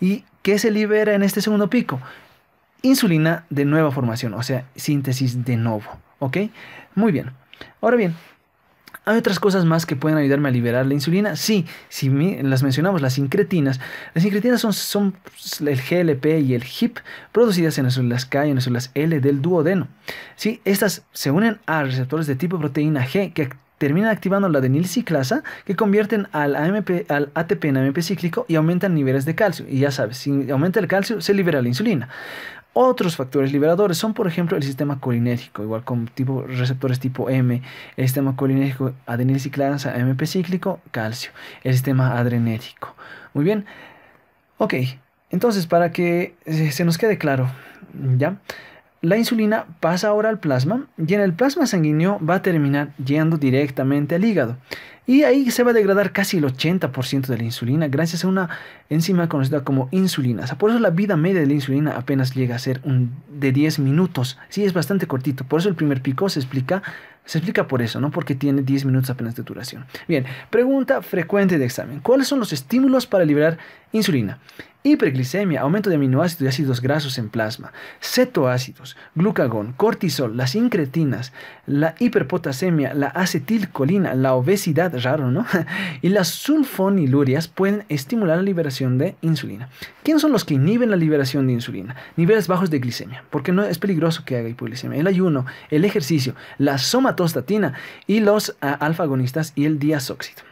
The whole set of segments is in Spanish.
¿Y qué se libera en este segundo pico? Insulina de nueva formación, o sea, síntesis de nuevo. ¿Ok? Muy bien. Ahora bien, ¿Hay otras cosas más que pueden ayudarme a liberar la insulina? Sí, si las mencionamos, las incretinas. Las incretinas son, son pues, el GLP y el HIP producidas en las células K y en las células L del duodeno. Sí, estas se unen a receptores de tipo proteína G que terminan activando la adenilciclasa, que convierten al, al ATP en AMP cíclico y aumentan niveles de calcio. Y ya sabes, si aumenta el calcio, se libera la insulina. Otros factores liberadores son, por ejemplo, el sistema colinérgico, igual con tipo, receptores tipo M, el sistema colinérgico adenilciclasa, AMP cíclico, calcio, el sistema adrenérgico. Muy bien. Ok, entonces para que eh, se nos quede claro, ¿ya? La insulina pasa ahora al plasma y en el plasma sanguíneo va a terminar yendo directamente al hígado. Y ahí se va a degradar casi el 80% de la insulina gracias a una enzima conocida como insulina. Por eso la vida media de la insulina apenas llega a ser un, de 10 minutos. Sí, es bastante cortito. Por eso el primer pico se explica se explica por eso, ¿no? Porque tiene 10 minutos apenas de duración. Bien, pregunta frecuente de examen. ¿Cuáles son los estímulos para liberar insulina? Hiperglicemia, aumento de aminoácidos y ácidos grasos en plasma, cetoácidos, glucagón, cortisol, las incretinas, la hiperpotasemia, la acetilcolina, la obesidad, raro, ¿no? y las sulfonilurias pueden estimular la liberación de insulina. ¿Quiénes son los que inhiben la liberación de insulina? Niveles bajos de glicemia, porque no es peligroso que haga hipoglicemia. El ayuno, el ejercicio, la somatostatina y los ah, alfagonistas y el diazóxido.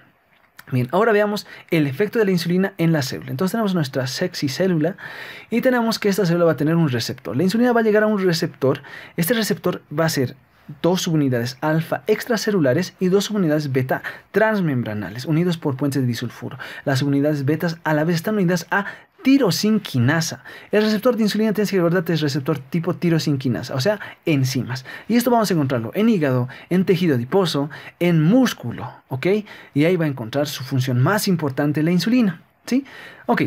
Bien, ahora veamos el efecto de la insulina en la célula. Entonces tenemos nuestra sexy célula y tenemos que esta célula va a tener un receptor. La insulina va a llegar a un receptor. Este receptor va a ser dos subunidades alfa extracelulares y dos subunidades beta transmembranales unidos por puentes de disulfuro. Las subunidades betas a la vez están unidas a tirosinquinasa. El receptor de insulina tiene que recordarte es receptor tipo tirosinquinasa, o sea, enzimas. Y esto vamos a encontrarlo en hígado, en tejido adiposo, en músculo, ¿ok? Y ahí va a encontrar su función más importante, la insulina, ¿sí? Ok,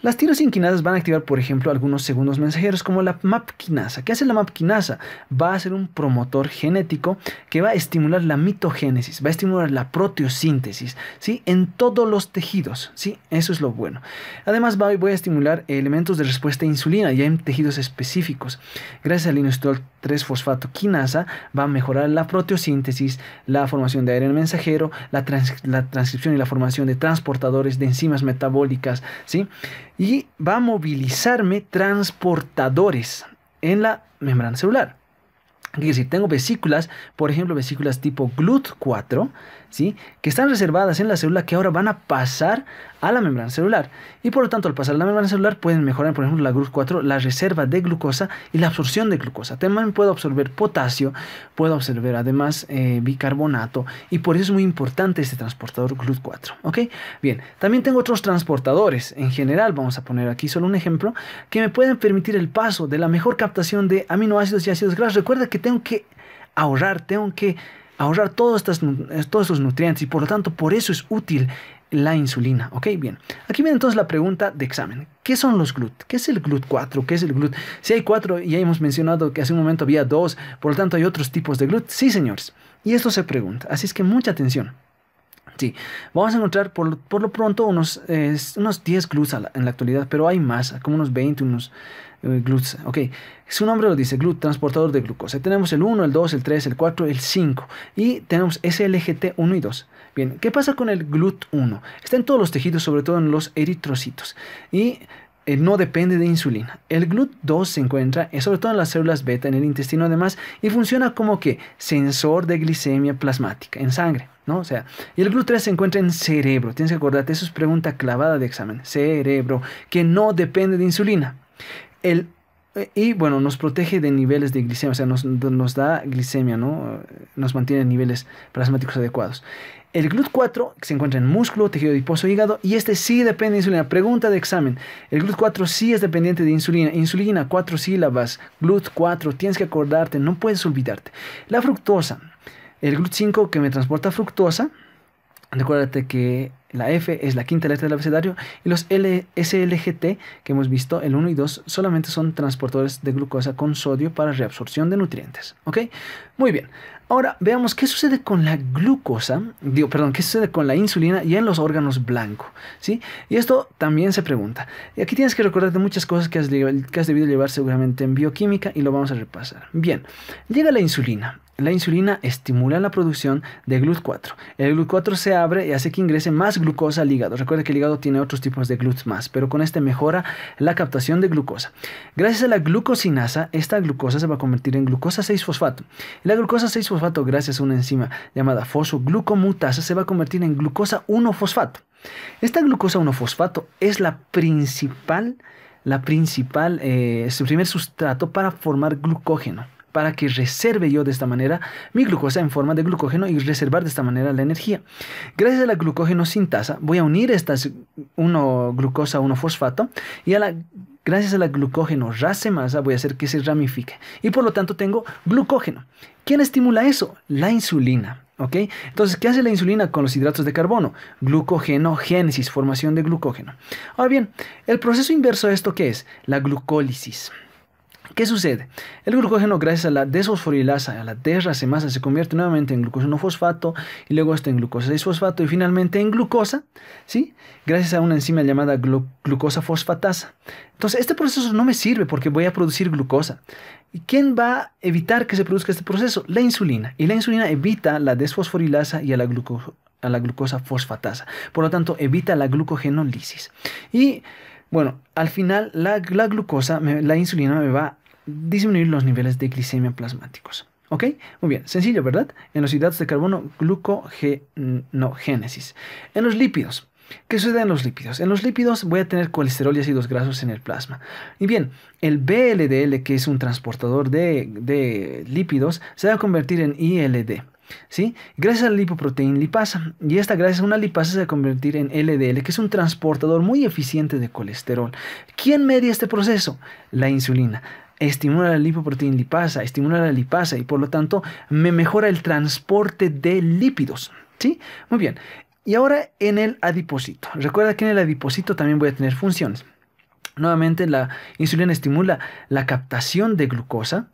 las tiras inquinadas van a activar, por ejemplo, algunos segundos mensajeros, como la quinasa. ¿Qué hace la MAPkinasa? Va a ser un promotor genético que va a estimular la mitogénesis, va a estimular la proteosíntesis, ¿sí? En todos los tejidos, ¿sí? Eso es lo bueno. Además, va, voy a estimular elementos de respuesta a insulina, y en tejidos específicos. Gracias al inositol 3-fosfato quinasa, va a mejorar la proteosíntesis, la formación de ARN mensajero, la, la transcripción y la formación de transportadores de enzimas metabólicas, ¿sí? y va a movilizarme transportadores en la membrana celular. Es decir, tengo vesículas, por ejemplo, vesículas tipo GLUT4, que están reservadas en la célula que ahora van a pasar a la membrana celular. Y por lo tanto, al pasar a la membrana celular pueden mejorar, por ejemplo, la glut 4 la reserva de glucosa y la absorción de glucosa. También puedo absorber potasio, puedo absorber además eh, bicarbonato y por eso es muy importante este transportador GLUT4. Bien, también tengo otros transportadores en general, vamos a poner aquí solo un ejemplo, que me pueden permitir el paso de la mejor captación de aminoácidos y ácidos grasos. Recuerda que tengo que ahorrar, tengo que ahorrar eh, todos estos, todos nutrientes y por lo tanto por eso es útil la insulina. Ok, bien. Aquí viene entonces la pregunta de examen. ¿Qué son los GLUT? ¿Qué es el GLUT4? ¿Qué es el GLUT? Si hay cuatro, ya hemos mencionado que hace un momento había dos, por lo tanto hay otros tipos de GLUT. Sí, señores. Y esto se pregunta, así es que mucha atención. Sí, vamos a encontrar por, lo pronto unos, unos 10 gluts en la actualidad, pero hay más, como unos 20, unos GLUTES. Eh, gluts. Ok, su nombre lo dice, glut, transportador de glucosa. Tenemos el 1, el 2, el 3, el 4, el 5 y tenemos SLGT 1 y 2. Bien, ¿qué pasa con el GLUT1? Está en todos los tejidos, sobre todo en los eritrocitos. Y eh, no depende de insulina. El GLUT2 se encuentra sobre todo en las células beta en el intestino además y funciona como que sensor de glicemia plasmática en sangre. ¿no? O sea, y el GLUT3 se encuentra en cerebro. Tienes que acordarte, eso es pregunta clavada de examen. Cerebro, que no depende de insulina. El eh, y bueno, nos protege de niveles de glicemia, o sea, nos, da glicemia, ¿no? Nos mantiene niveles plasmáticos adecuados. El GLUT4 se encuentra en músculo, tejido adiposo, hígado, y este sí depende de insulina. Pregunta de examen. El GLUT4 sí es dependiente de insulina. Insulina, cuatro sílabas. GLUT4, tienes que acordarte, no puedes olvidarte. La fructosa. El GLUT5 que me transporta fructosa. Recuérdate que la F es la quinta letra del abecedario y los LSLGT que hemos visto, el 1 y 2, solamente son transportadores de glucosa con sodio para reabsorción de nutrientes. ¿Ok? Muy bien. Ahora veamos qué sucede con la glucosa, digo, perdón, qué sucede con la insulina y en los órganos blancos, ¿sí? Y esto también se pregunta. Y aquí tienes que recordarte muchas cosas que has, que has debido llevar seguramente en bioquímica y lo vamos a repasar. Bien, llega la insulina. La insulina estimula la producción de GLUT4. El GLUT4 se abre y hace que ingrese más glucosa al hígado. Recuerda que el hígado tiene otros tipos de GLUT más, pero con este mejora la captación de glucosa. Gracias a la glucosinasa, esta glucosa se va a convertir en glucosa 6-fosfato. La glucosa 6-fosfato gracias a una enzima llamada fosoglucomutasa se va a convertir en glucosa 1-fosfato. Esta glucosa 1-fosfato es la principal, la principal, eh, primer sustrato para formar glucógeno para que reserve yo de esta manera mi glucosa en forma de glucógeno y reservar de esta manera la energía. Gracias a la glucógeno sintasa voy a unir estas 1 glucosa 1 fosfato y a la gracias a la glucógeno masa voy a hacer que se ramifique. Y por lo tanto tengo glucógeno. ¿Quién estimula eso? La insulina. ¿Ok? Entonces, ¿qué hace la insulina con los hidratos de carbono? Glucógeno-génesis, formación de glucógeno. Ahora bien, el proceso inverso de esto, ¿qué es? La glucólisis. ¿Qué sucede? El glucógeno, gracias a la desfosforilasa, a la desracemasa, se convierte nuevamente en glucógeno-fosfato y luego está en glucosa disfosfato y finalmente en glucosa, ¿sí? Gracias a una enzima llamada glucosa fosfatasa. Entonces, este proceso no me sirve porque voy a producir glucosa. ¿Y quién va a evitar que se produzca este proceso? La insulina. Y la insulina evita la desfosforilasa y a la glucosa a la glucosa fosfatasa. Por lo tanto, evita la glucogenólisis. Y bueno, al final la, glucosa, la insulina me va a disminuir los niveles de glicemia plasmáticos. ¿Ok? Muy bien, sencillo, ¿verdad? En los hidratos de carbono, glucogenogénesis. En los lípidos, ¿Qué sucede en los lípidos? En los lípidos voy a tener colesterol y ácidos grasos en el plasma. Y bien, el BLDL, que es un transportador de lípidos, se va a convertir en ILD. ¿sí? Gracias a la lipoproteína lipasa. Y esta gracias a una lipasa se va a convertir en LDL, que es un transportador muy eficiente de colesterol. ¿Quién media este proceso? La insulina estimula la lipoproteína lipasa, estimula la lipasa y por lo tanto me mejora el transporte de lípidos. ¿Sí? Muy bien. Y ahora en el adipocito. Recuerda que en el adipocito también voy a tener funciones. Nuevamente la insulina estimula la captación de glucosa,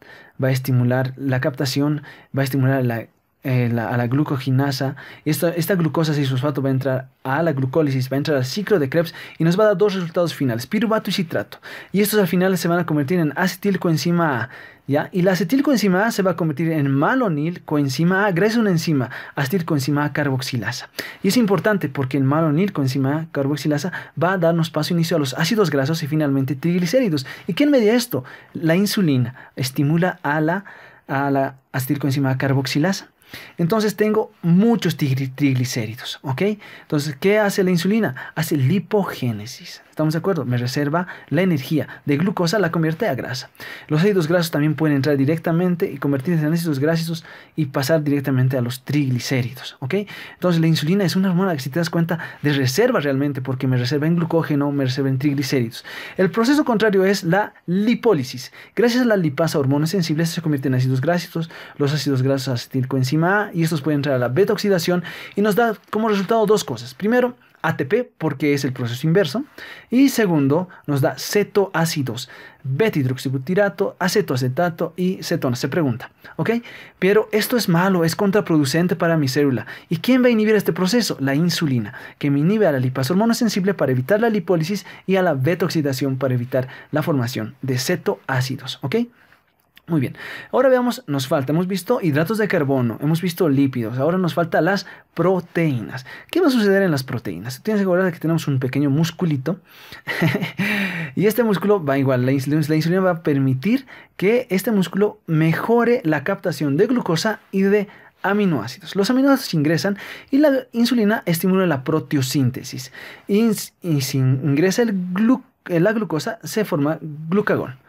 va a estimular la captación, va a estimular la eh, la, a la glucoginasa. Esta, esta glucosa 6 fosfato va a entrar a la glucólisis, va a entrar al ciclo de Krebs y nos va a dar dos resultados finales, piruvato y citrato. Y estos al final se van a convertir en acetilcoenzima A. ¿Ya? Y la acetilcoenzima A se va a convertir en Malonilcoenzima A, gracias una enzima, acetilcoenzima A carboxilasa. Y es importante porque el malonilcoenzima A carboxilasa va a darnos paso e inicio a los ácidos grasos y finalmente triglicéridos. ¿Y quién media esto? La insulina estimula a la, a la acetilcoenzima A carboxilasa. Entonces tengo muchos triglicéridos, ¿ok? Entonces, ¿qué hace la insulina? Hace lipogénesis, Estamos de acuerdo, me reserva la energía. De glucosa la convierte a grasa. Los ácidos grasos también pueden entrar directamente y convertirse en ácidos grasos y pasar directamente a los triglicéridos. ¿ok? Entonces la insulina es una hormona que si te das cuenta de reserva realmente porque me reserva en glucógeno, me reserva en triglicéridos. El proceso contrario es la lipólisis. Gracias a la lipasa, hormonas sensibles se convierten en ácidos grasos, los ácidos grasos acetilcoenzima A y estos pueden entrar a la beta oxidación y nos da como resultado dos cosas. Primero, ATP porque es el proceso inverso. Y segundo, nos da cetoácidos, hidroxibutirato, acetoacetato y cetona. Se pregunta, ¿ok? Pero esto es malo, es contraproducente para mi célula. ¿Y quién va a inhibir este proceso? La insulina, que me inhibe a la lipasa sensible para evitar la lipólisis y a la beta oxidación para evitar la formación de cetoácidos, ¿ok? Muy bien, ahora veamos, nos falta, hemos visto hidratos de carbono, hemos visto lípidos, ahora nos falta las proteínas. ¿Qué va a suceder en las proteínas? Tienes que recordar que tenemos un pequeño musculito y este músculo va igual, la insulina, va a permitir que este músculo mejore la captación de glucosa y de aminoácidos. Los aminoácidos ingresan y la insulina estimula la proteosíntesis. Y, si ingresa la glucosa, se forma glucagón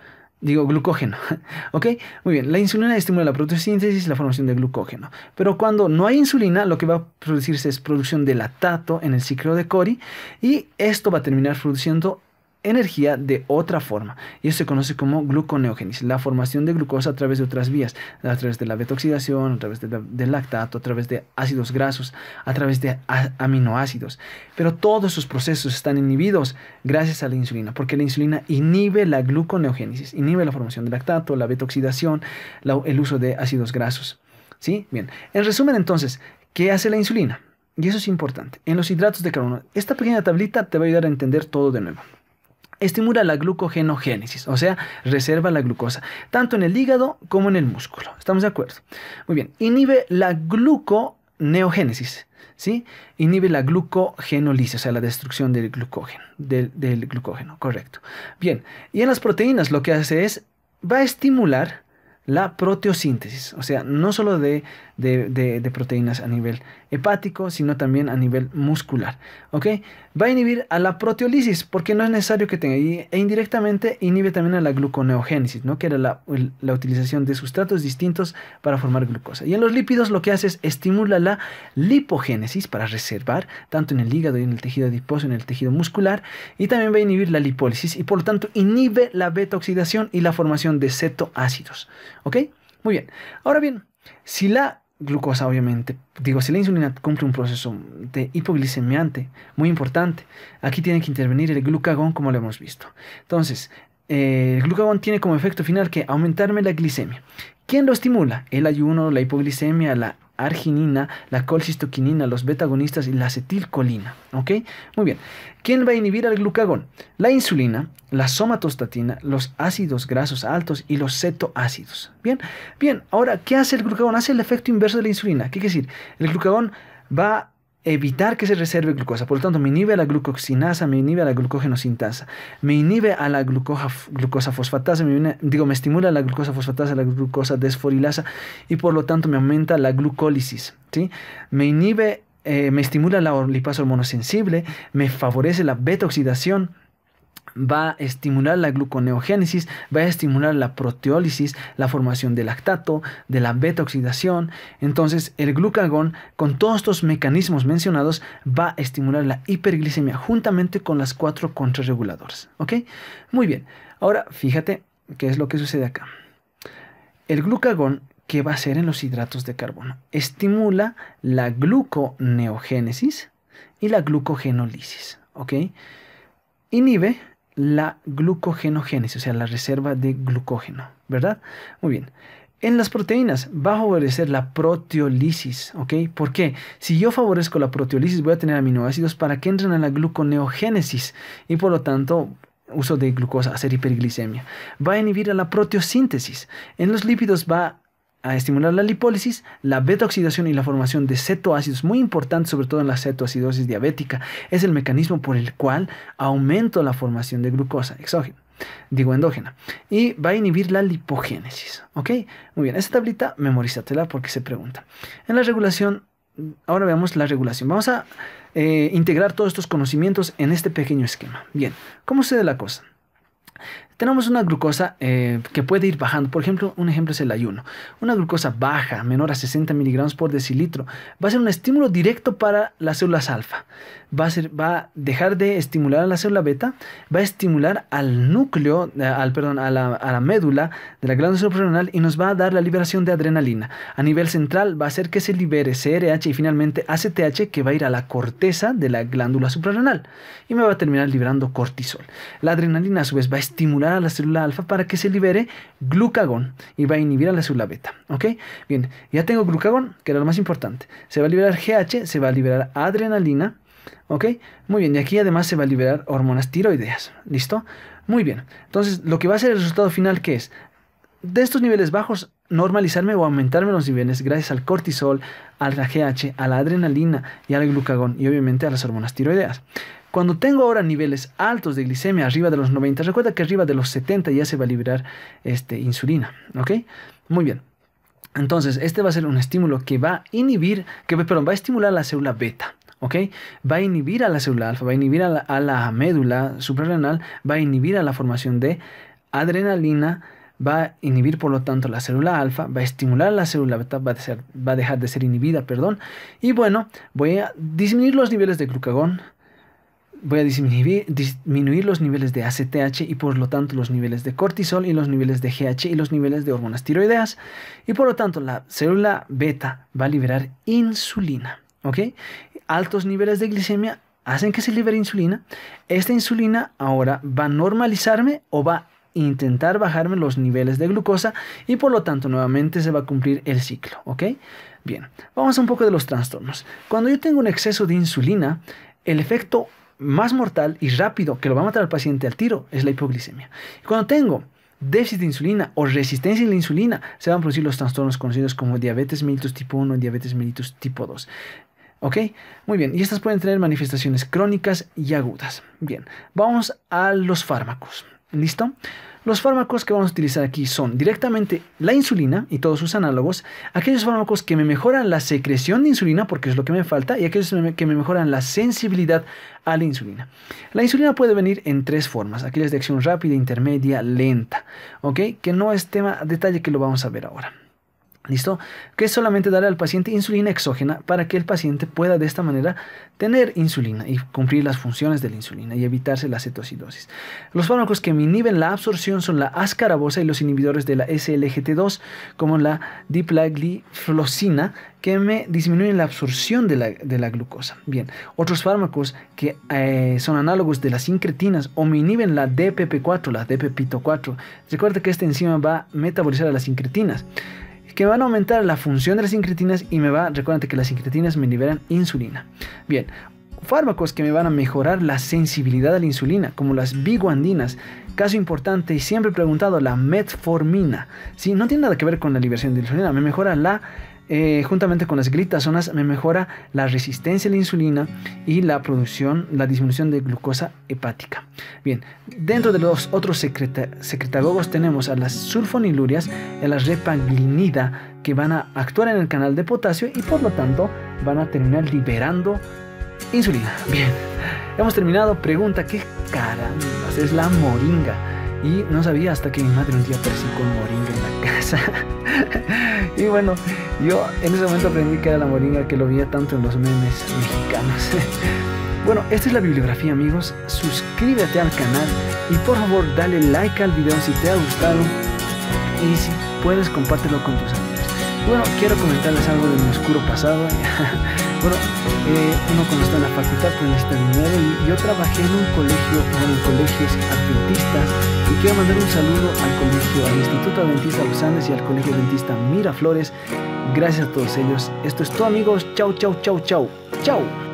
digo glucógeno, ¿ok? Muy bien, la insulina estimula la proteosíntesis y la formación de glucógeno, pero cuando no hay insulina, lo que va a producirse es producción de lactato en el ciclo de Cori y esto va a terminar produciendo energía de otra forma. Y eso se conoce como gluconeogénesis, la formación de glucosa a través de otras vías, a través de la betoxidación, a través del lactato, a través de ácidos grasos, a través de aminoácidos. Pero todos esos procesos están inhibidos gracias a la insulina, porque la insulina inhibe la gluconeogénesis, inhibe la formación de lactato, la betoxidación el uso de ácidos grasos. ¿Sí? Bien. En resumen, entonces, ¿qué hace la insulina? Y eso es importante. En los hidratos de carbono, esta pequeña tablita te va a ayudar a entender todo de nuevo estimula la glucogenogénesis, o sea, reserva la glucosa, tanto en el hígado como en el músculo. ¿Estamos de acuerdo? Muy bien, inhibe la gluconeogénesis, ¿sí? Inhibe la glucogenolisis, o sea, la destrucción del glucógeno, del, glucógeno, correcto. Bien, y en las proteínas lo que hace es, va a estimular la proteosíntesis, o sea, no solo de de, proteínas a nivel hepático, sino también a nivel muscular. ¿Ok? Va a inhibir a la proteolisis, porque no es necesario que tenga, e indirectamente inhibe también a la gluconeogénesis, ¿no? que era la, utilización de sustratos distintos para formar glucosa. Y en los lípidos lo que hace es estimula la lipogénesis para reservar, tanto en el hígado y en el tejido adiposo, en el tejido muscular, y también va a inhibir la lipólisis y por lo tanto inhibe la beta oxidación y la formación de cetoácidos. ¿Ok? Muy bien. Ahora bien, si la glucosa, obviamente. Digo, si la insulina cumple un proceso de hipoglicemiante muy importante, aquí tiene que intervenir el glucagón, como lo hemos visto. Entonces, eh, el glucagón tiene como efecto final que aumentarme la glicemia. ¿Quién lo estimula? El ayuno, la hipoglicemia, la arginina, la colcistoquinina, los betagonistas y la acetilcolina. ¿Ok? Muy bien. ¿Quién va a inhibir al glucagón? La insulina, la somatostatina, los ácidos grasos altos y los cetoácidos. Bien, bien. Ahora, ¿qué hace el glucagón? Hace el efecto inverso de la insulina. ¿Qué quiere decir? El glucagón va evitar que se reserve glucosa. Por lo tanto, me inhibe a la glucoxinasa, me inhibe a la sintasa, me inhibe a la glucosa fosfatasa, me digo, me estimula la glucosa fosfatasa, la glucosa desforilasa y por lo tanto me aumenta la glucólisis. Me inhibe, eh, me estimula la lipasa hormonosensible, me favorece la beta oxidación va a estimular la gluconeogénesis, va a estimular la proteólisis, la formación del lactato, de la beta oxidación. Entonces, el glucagón, con todos estos mecanismos mencionados, va a estimular la hiperglicemia juntamente con las cuatro contrarreguladoras. ¿Ok? Muy bien. Ahora, fíjate qué es lo que sucede acá. El glucagón ¿qué va a hacer en los hidratos de carbono? Estimula la gluconeogénesis y la glucogenólisis, ¿ok? Inhibe la glucogenogénesis, o sea, la reserva de glucógeno, ¿verdad? Muy bien. En las proteínas va a favorecer la proteolisis, ¿ok? ¿Por qué? Si yo favorezco la proteolisis voy a tener aminoácidos para que entren a la gluconeogénesis y por lo tanto uso de glucosa, hacer hiperglicemia. Va a inhibir a la proteosíntesis. En los lípidos va a estimular la lipólisis, la beta-oxidación y la formación de cetoácidos, muy importante sobre todo en la cetoacidosis diabética, es el mecanismo por el cual aumento la formación de glucosa exógena, digo endógena, y va a inhibir la lipogénesis. ¿Ok? Muy bien, esta tablita memorízatela porque se pregunta. En la regulación, ahora veamos la regulación. Vamos a eh, integrar todos estos conocimientos en este pequeño esquema. Bien, ¿cómo sucede la cosa? tenemos una glucosa eh, que puede ir bajando. Por ejemplo, un ejemplo es el ayuno. Una glucosa baja, menor a 60 miligramos por decilitro, va a ser un estímulo directo para las células alfa. Va a, ser, va a dejar de estimular a la célula beta, va a estimular al núcleo, eh, al, perdón, a la, a la médula de la glándula suprarrenal y nos va a dar la liberación de adrenalina. A nivel central va a hacer que se libere CRH y finalmente ACTH que va a ir a la corteza de la glándula suprarrenal y me va a terminar liberando cortisol. La adrenalina a su vez va a estimular a la célula alfa para que se libere glucagón y va a inhibir a la célula beta. ¿Ok? Bien, ya tengo glucagón, que era lo más importante. Se va a liberar GH, se va a liberar adrenalina. ¿Ok? Muy bien, y aquí además se va a liberar hormonas tiroideas. ¿Listo? Muy bien. Entonces, lo que va a ser el resultado final, que es? De estos niveles bajos, normalizarme o aumentarme los niveles gracias al cortisol, al GH, a la adrenalina y al glucagón y obviamente a las hormonas tiroideas. Cuando tengo ahora niveles altos de glicemia arriba de los 90, recuerda que arriba de los 70 ya se va a liberar este, insulina, ¿ok? Muy bien. Entonces, este va a ser un estímulo que va a inhibir, que perdón, va a estimular la célula beta. ¿ok? Va a inhibir a la célula alfa, va a inhibir a la, médula suprarrenal, va a inhibir a la formación de adrenalina, va a inhibir por lo tanto la célula alfa, va a estimular la célula beta, va a, va a dejar de ser inhibida, perdón, y bueno, voy a disminuir los niveles de glucagón, voy a disminuir, disminuir, los niveles de ACTH y por lo tanto los niveles de cortisol y los niveles de GH y los niveles de hormonas tiroideas. Y por lo tanto la célula beta va a liberar insulina. ¿ok? Altos niveles de glicemia hacen que se libere insulina. Esta insulina ahora va a normalizarme o va a intentar bajarme los niveles de glucosa y por lo tanto nuevamente se va a cumplir el ciclo. ¿ok? Bien, vamos a un poco de los trastornos. Cuando yo tengo un exceso de insulina, el efecto más mortal y rápido que lo va a matar al paciente al tiro es la hipoglicemia. cuando tengo déficit de insulina o resistencia a la insulina, se van a producir los trastornos conocidos como diabetes mellitus tipo 1 y diabetes mellitus tipo 2. ¿Ok? Muy bien, y estas pueden tener manifestaciones crónicas y agudas. Bien, vamos a los fármacos. ¿Listo? Los fármacos que vamos a utilizar aquí son directamente la insulina y todos sus análogos, aquellos fármacos que me mejoran la secreción de insulina, porque es lo que me falta, y aquellos que me mejoran la sensibilidad a la insulina. La insulina puede venir en tres formas, aquellas de acción rápida, intermedia, lenta, ¿ok? Que no es tema detalle que lo vamos a ver ahora. ¿Listo? Que es solamente darle al paciente insulina exógena para que el paciente pueda de esta manera tener insulina y cumplir las funciones de la insulina y evitarse la cetocidosis Los fármacos que inhiben la absorción son la ascarabosa y los inhibidores de la SLGT2 como la diplagliflosina, que me disminuyen la absorción de la, glucosa. Bien, otros fármacos que eh, son análogos de las incretinas o me inhiben la DPP4, la DPPito4. Recuerda que esta enzima va a metabolizar a las incretinas que van a aumentar la función de las incretinas y me va, recuérdate que las incretinas me liberan insulina. Bien, fármacos que me van a mejorar la sensibilidad a la insulina, como las biguandinas. Caso importante y siempre preguntado, la metformina. si No tiene nada que ver con la liberación de insulina, me mejora la eh, juntamente con las glitazonas me mejora la resistencia a la insulina y la producción, la disminución de glucosa hepática. Bien, dentro de los otros secretagogos tenemos a las sulfonilurias y a las repaglinida que van a actuar en el canal de potasio y por lo tanto van a terminar liberando insulina. Bien, hemos terminado. Pregunta, ¿qué caramba? es la moringa? Y no sabía hasta que mi madre un día apareció con moringa en la casa. y bueno, yo en ese momento aprendí que era la moringa que lo veía tanto en los memes mexicanos. bueno, esta es la bibliografía amigos. Suscríbete al canal y por favor dale like al video si te ha gustado. Y si puedes compártelo con tus amigos. Bueno, quiero comentarles algo de mi oscuro pasado. bueno, eh, uno cuando está en la facultad pues está en y yo trabajé en un colegio, en colegios adventistas y quiero mandar un saludo al colegio, al Instituto Adventista Los Andes y al Colegio Adventista Miraflores. Gracias a todos ellos. Esto es todo amigos. Chau, chau, chau, chau. Chau.